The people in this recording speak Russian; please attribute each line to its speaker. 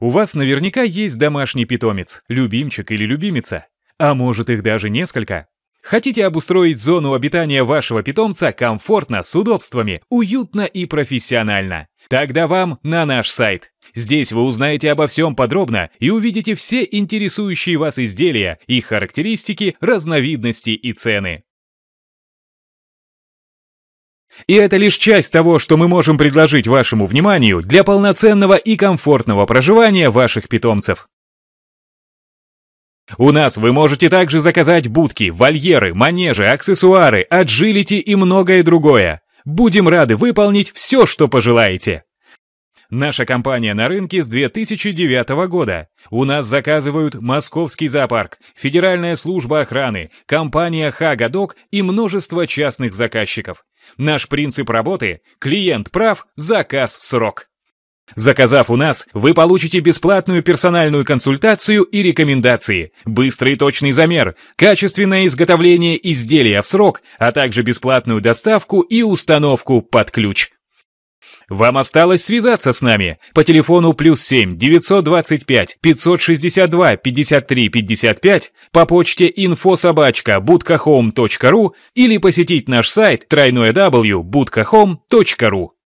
Speaker 1: У вас наверняка есть домашний питомец, любимчик или любимица, а может их даже несколько. Хотите обустроить зону обитания вашего питомца комфортно, с удобствами, уютно и профессионально? Тогда вам на наш сайт. Здесь вы узнаете обо всем подробно и увидите все интересующие вас изделия, их характеристики, разновидности и цены. И это лишь часть того, что мы можем предложить вашему вниманию для полноценного и комфортного проживания ваших питомцев. У нас вы можете также заказать будки, вольеры, манежи, аксессуары, аджилити и многое другое. Будем рады выполнить все, что пожелаете. Наша компания на рынке с 2009 года. У нас заказывают Московский зоопарк, Федеральная служба охраны, компания Хагадок и множество частных заказчиков. Наш принцип работы – клиент прав, заказ в срок. Заказав у нас, вы получите бесплатную персональную консультацию и рекомендации, быстрый и точный замер, качественное изготовление изделия в срок, а также бесплатную доставку и установку под ключ. Вам осталось связаться с нами по телефону плюс 7 925 562 53 55 по почте infosobachka.budkahome.ru или посетить наш сайт www.budkahome.ru.